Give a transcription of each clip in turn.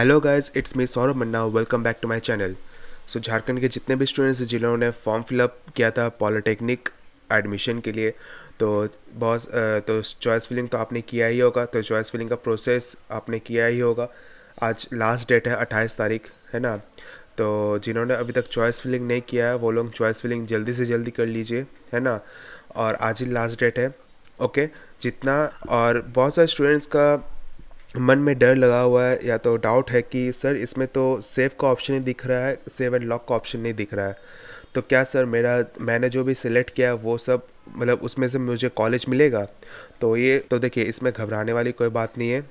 hello guys it's me Saurabh Manna welcome back to my channel so Jharkhand के जितने भी students हैं जिन्होंने फॉर्म फिलअप किया था पॉलिटेक्निक एडमिशन के लिए तो बहुत तो चॉइस फिलिंग तो आपने किया ही होगा तो चॉइस फिलिंग का प्रोसेस आपने किया ही होगा आज लास्ट डेट है अट्ठाईस तारीख है ना तो जिन्होंने अभी तक चॉइस फिलिंग नहीं किया है वो लोग चॉइस फिलिंग जल्दी से जल्दी कर लीजिए है ना और आज ही लास्ट डेट है ओके जितना और बहुत सारे स्टूडेंट्स का मन में डर लगा हुआ है या तो डाउट है कि सर इसमें तो सेव का ऑप्शन ही दिख रहा है सेव एंड लॉक का ऑप्शन नहीं दिख रहा है तो क्या सर मेरा मैंने जो भी सिलेक्ट किया वो सब मतलब उसमें से मुझे कॉलेज मिलेगा तो ये तो देखिए इसमें घबराने वाली कोई बात नहीं है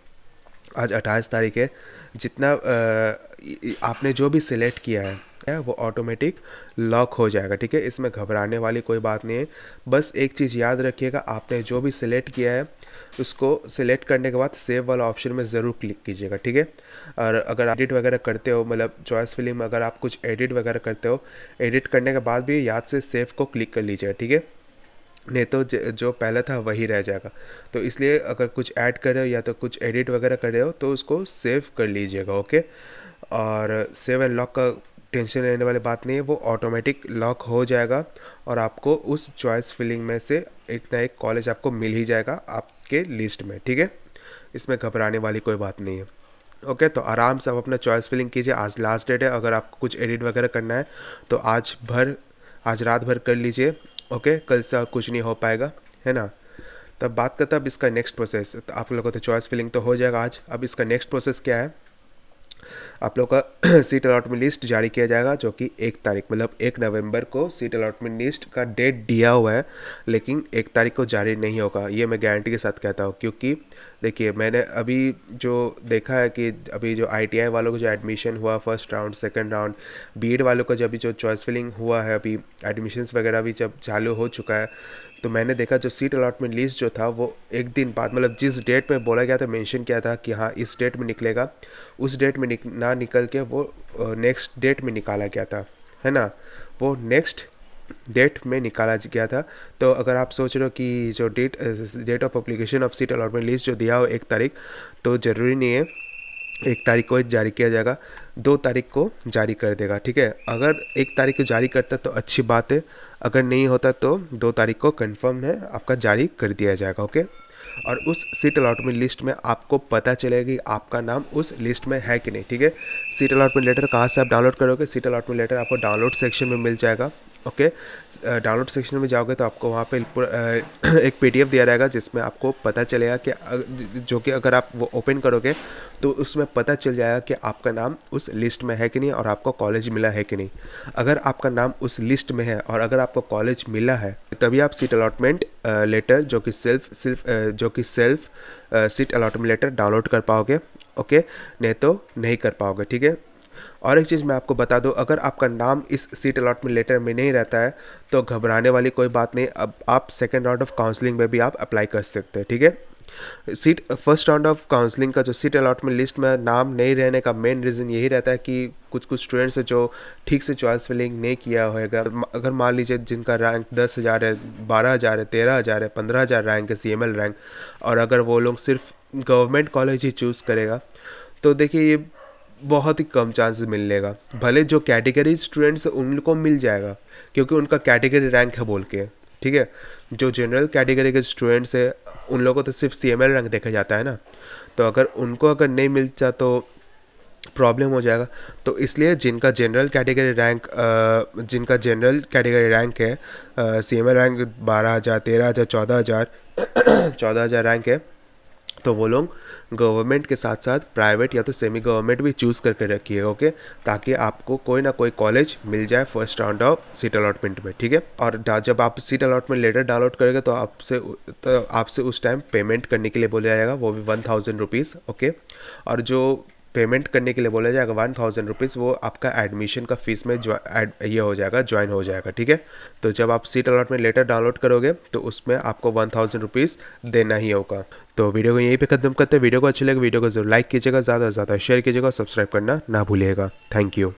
आज अट्ठाईस तारीख है जितना आ, आपने जो भी सिलेक्ट किया है है वो ऑटोमेटिक लॉक हो जाएगा ठीक है इसमें घबराने वाली कोई बात नहीं है बस एक चीज़ याद रखिएगा आपने जो भी सिलेक्ट किया है उसको सिलेक्ट करने के बाद सेव वाला ऑप्शन में ज़रूर क्लिक कीजिएगा ठीक है और अगर एडिट वगैरह करते हो मतलब चॉइस फिल्म में अगर आप कुछ एडिट वगैरह करते हो एडिट करने के बाद भी याद से सेव को क्लिक कर लीजिएगा ठीक है नहीं तो जो पहला था वही रह जाएगा तो इसलिए अगर कुछ ऐड कर रहे हो या तो कुछ एडिट वगैरह कर रहे हो तो उसको सेव कर लीजिएगा ओके और सेव एंड लॉक का टेंशन लेने वाली बात नहीं है वो ऑटोमेटिक लॉक हो जाएगा और आपको उस चॉइस फिलिंग में से एक ना एक कॉलेज आपको मिल ही जाएगा आपके लिस्ट में ठीक है इसमें घबराने वाली कोई बात नहीं है ओके तो आराम से आप अपना चॉइस फिलिंग कीजिए आज लास्ट डेट है अगर आपको कुछ एडिट वगैरह करना है तो आज भर आज रात भर कर लीजिए ओके कल से कुछ नहीं हो पाएगा है ना तब बात करते हैं अब इसका नेक्स्ट प्रोसेस तो आप लोगों को तो चॉइस फिलिंग तो हो जाएगा आज अब इसका नेक्स्ट प्रोसेस क्या है आप लोग का सीट अलॉटमेंट लिस्ट जारी किया जाएगा जो कि एक तारीख मतलब एक नवंबर को सीट अलॉटमेंट लिस्ट का डेट दिया हुआ है लेकिन एक तारीख को जारी नहीं होगा ये मैं गारंटी के साथ कहता हूँ क्योंकि देखिए मैंने अभी जो देखा है कि अभी जो आई वालों का जो एडमिशन हुआ first round second round B वालों का जब जो चॉइस फिलिंग हुआ है अभी एडमिशन्स वगैरह भी जब चालू हो चुका है तो मैंने देखा जो सीट अलाटमेंट लिस्ट जो था वो एक दिन बाद मतलब जिस डेट में बोला गया था मेंशन किया था कि हाँ इस डेट में निकलेगा उस डेट में निक, ना निकल के वो नेक्स्ट डेट में निकाला गया था है ना वो नेक्स्ट डेट में निकाला गया था तो अगर आप सोच रहे हो कि जो date date of publication of seat allotment list जो दिया हो एक तारीख तो ज़रूरी नहीं है एक तारीख को जारी किया जाएगा दो तारीख को जारी कर देगा ठीक है अगर एक तारीख को जारी करता तो अच्छी बात है अगर नहीं होता तो दो तारीख को कन्फर्म है आपका जारी कर दिया जाएगा ओके और उस सीट अलॉटमेंट लिस्ट में आपको पता चलेगा कि आपका नाम उस लिस्ट में है कि नहीं ठीक है सीट अलॉटमेंट लेटर कहाँ से आप डाउनलोड करोगे सीट अलॉटमेंट लेटर आपको डाउनलोड सेक्शन में मिल जाएगा ओके डाउनलोड सेक्शन में जाओगे तो आपको वहाँ पे एक पीडीएफ दिया रहेगा जिसमें आपको पता चलेगा कि जो कि अगर आप वो ओपन करोगे तो उसमें पता चल जाएगा कि आपका नाम उस लिस्ट में है कि नहीं और आपको कॉलेज मिला है कि नहीं अगर आपका नाम उस लिस्ट में है और अगर आपको कॉलेज मिला है तभी आप सीट अलॉटमेंट लेटर जो कि सेल्फ सिर्फ जो कि self seat allotment letter download कर पाओगे ओके नहीं तो नहीं कर पाओगे ठीक है और एक चीज़ मैं आपको बता दूँ अगर आपका नाम इस सीट अलॉटमेंट लेटर में नहीं रहता है तो घबराने वाली कोई बात नहीं अब आप सेकेंड राउंड ऑफ काउंसलिंग में भी आप अप्लाई कर सकते हैं ठीक है seat first round of counselling का जो सीट अलाटमेंट लिस्ट में नाम नहीं रहने का मेन रीज़न यही रहता है कि कुछ कुछ स्टूडेंट्स हैं जो ठीक से चॉइस फिलिंग नहीं किया होगा अगर मान लीजिए जिनका रैंक दस हज़ार है बारह हज़ार है तेरह हज़ार है पंद्रह हज़ार रैंक है सी रैंक और अगर वो लोग सिर्फ गवर्नमेंट कॉलेज ही चूज़ करेगा तो देखिए ये बहुत ही कम मिलने का भले जो कैटेगरी स्टूडेंट्स उनको मिल जाएगा क्योंकि उनका कैटेगरी रैंक है बोल के ठीक है जो जनरल कैटेगरी के स्टूडेंट्स है उन लोगों को तो सिर्फ सी एम एल रैंक देखा जाता है ना तो अगर उनको अगर नहीं मिलता तो प्रॉब्लम हो जाएगा तो इसलिए जिनका जनरल कैटेगरी रैंक जिनका जनरल कैटेगरी रैंक है सी एम एल रैंक बारह हज़ार तेरह हज़ार चौदह हज़ार चौदह हज़ार रैंक है तो वो लोग गवर्नमेंट के साथ साथ प्राइवेट या तो सेमी गवर्नमेंट भी चूज़ करके रखिए ओके ताकि आपको कोई ना कोई कॉलेज मिल जाए first round of seat allotment में ठीक है और जब आप सीट अलॉटमेंट लेटर डाउनलोड करेंगे तो आपसे तो आपसे उस टाइम पेमेंट करने के लिए बोला जाएगा वो भी वन थाउजेंड रुपीज़ ओके और जो पेमेंट करने के लिए बोला जाएगा वन थाउजेंड रुपीज़ वो आपका एडमिशन का फीस में ये हो जाएगा ज्वाइन हो जाएगा ठीक है तो जब आप सीट अलॉटमेंट लेटर डाउनलोड करोगे तो उसमें आपको वन थाउजेंड रुपीज़ देना ही होगा तो वीडियो को यहीं पे खत्म करते हैं वीडियो को अच्छी लगे वीडियो को जरूर लाइक कीजिएगा ज़्यादा से ज़्यादा शेयर कीजिएगा सब्सक्राइब करना ना भूलिएगा थैंक यू